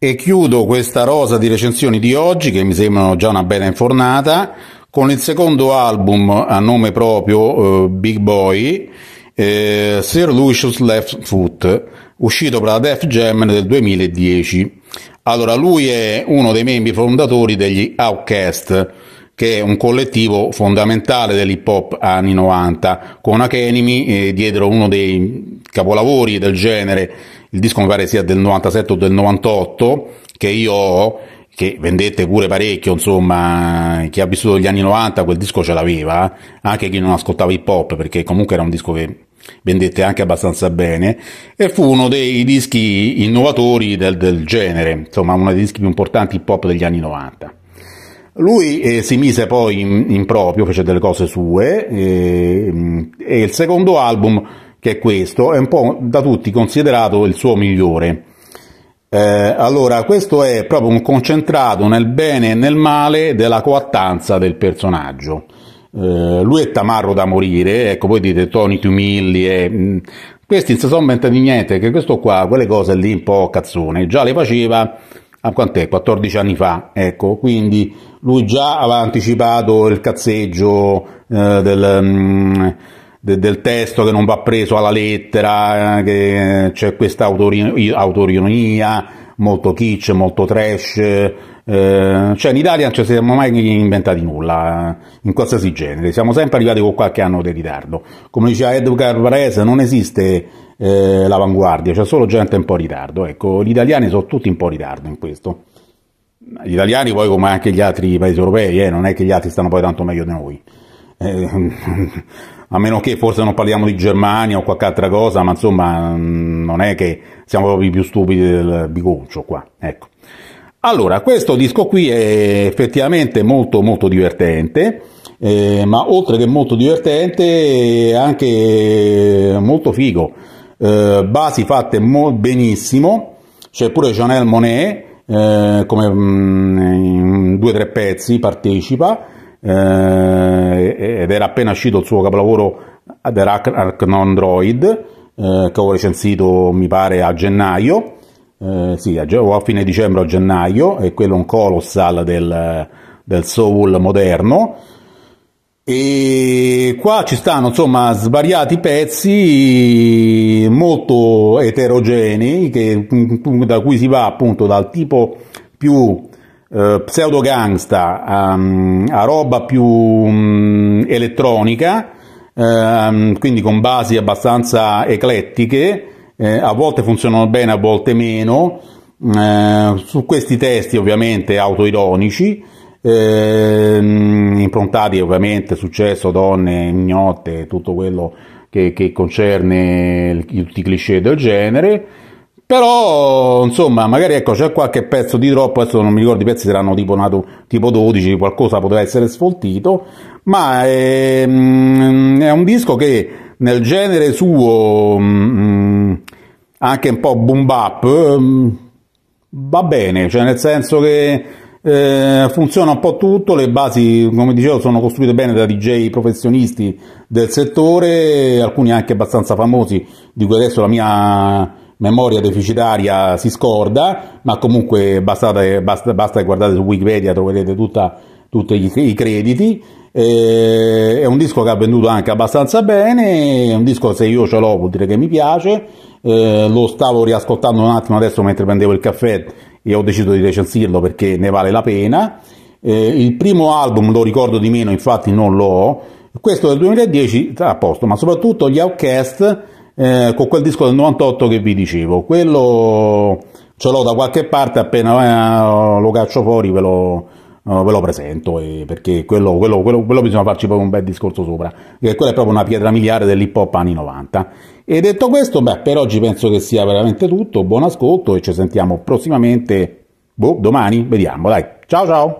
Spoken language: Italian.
E chiudo questa rosa di recensioni di oggi, che mi sembrano già una bella infornata, con il secondo album a nome proprio eh, Big Boy, eh, Sir Lucius Left Foot, uscito per la Def Jam nel 2010. Allora, lui è uno dei membri fondatori degli Outcast, che è un collettivo fondamentale dell'hip hop anni 90. Con Academy eh, diedero uno dei capolavori del genere, il disco mi pare sia del 97 o del 98, che io ho, che vendette pure parecchio, insomma, chi ha vissuto gli anni 90 quel disco ce l'aveva, anche chi non ascoltava hip hop, perché comunque era un disco che vendette anche abbastanza bene, e fu uno dei dischi innovatori del, del genere, insomma uno dei dischi più importanti hip hop degli anni 90. Lui eh, si mise poi in, in, proprio, fece delle cose sue, e, eh, mm, e il secondo album che è questo, è un po' da tutti considerato il suo migliore. Eh, allora, questo è proprio un concentrato nel bene e nel male della coattanza del personaggio. Eh, lui è tamarro da morire, ecco, voi dite Tony Tumilli e... Mh, mm, questi non si sono inventati niente, che questo qua, quelle cose lì un po' cazzone, già le faceva a quant'è? 14 anni fa, ecco, quindi lui già aveva anticipato il cazzeggio eh, del... Mh, mm, de, del testo che non va preso alla lettera, eh, che c'è questa autori, autorionia, molto kitsch, molto trash, eh, cioè in Italia non ci siamo mai inventati nulla, eh, in qualsiasi genere, siamo sempre arrivati con qualche anno di ritardo. Come diceva Edgar Varese, non esiste eh, l'avanguardia, c'è solo gente un po' in ritardo, ecco, gli italiani sono tutti un po' in ritardo in questo gli italiani poi come anche gli altri paesi europei, eh, non è che gli altri stanno poi tanto meglio di noi eh, a meno che forse non parliamo di Germania o qualche altra cosa, ma insomma mm, non è che siamo proprio i più stupidi del bigoncio qua, ecco. Allora, questo disco qui è effettivamente molto molto divertente, eh, ma oltre che molto divertente è anche molto figo. Eh, basi fatte mo- benissimo, c'è pure Janelle Monet, eh, come mm, in due o tre pezzi partecipa, eh, ed era appena uscito il suo capolavoro eh, The Arachnon Droid eh, che ho recensito mi pare a gennaio eh, sì, a, a, fine dicembre o gennaio e quello è un colossal del, del soul moderno e qua ci stanno insomma svariati pezzi molto eterogenei che, mm, da cui si va appunto dal tipo più eh, pseudo gangsta um, a roba più um, elettronica, um, quindi con basi abbastanza eclettiche, eh, a volte funzionano bene, a volte meno, eh, su questi testi ovviamente autoironici, ehm, improntati ovviamente successo, donne, ignote, tutto quello che, che concerne il, tutti i cliché del genere però, insomma, magari ecco, c'è qualche pezzo di troppo, adesso non mi ricordo, i pezzi saranno tipo, nato, tipo 12, qualcosa potrà essere sfoltito, ma è, ehm, è un disco che nel genere suo, mm, mm, anche un po' boom bap, ehm, va bene, cioè nel senso che eh, funziona un po' tutto, le basi come dicevo sono costruite bene da DJ professionisti del settore, alcuni anche abbastanza famosi, di cui adesso la mia memoria deficitaria si scorda, ma comunque bastate, basta, basta guardare su Wikipedia, troverete tutti i, i crediti. Eh, è un disco che ha venduto anche abbastanza bene, è un disco se io ce l'ho vuol dire che mi piace, eh, lo stavo riascoltando un attimo adesso mentre prendevo il caffè e ho deciso di recensirlo perché ne vale la pena. Eh, il primo album lo ricordo di meno, infatti non l'ho. questo del 2010 a posto, ma soprattutto gli Outcast eh, con quel disco del 98 che vi dicevo. Quello ce l'ho da qualche parte, appena eh, lo caccio fuori ve lo, eh, ve lo presento, eh, perché quello, quello, quello, quello, bisogna farci proprio un bel discorso sopra, perché quella è proprio una pietra miliare dell'hip hop anni 90. E detto questo, beh, per oggi penso che sia veramente tutto, buon ascolto e ci sentiamo prossimamente, boh, domani, vediamo, dai, ciao ciao!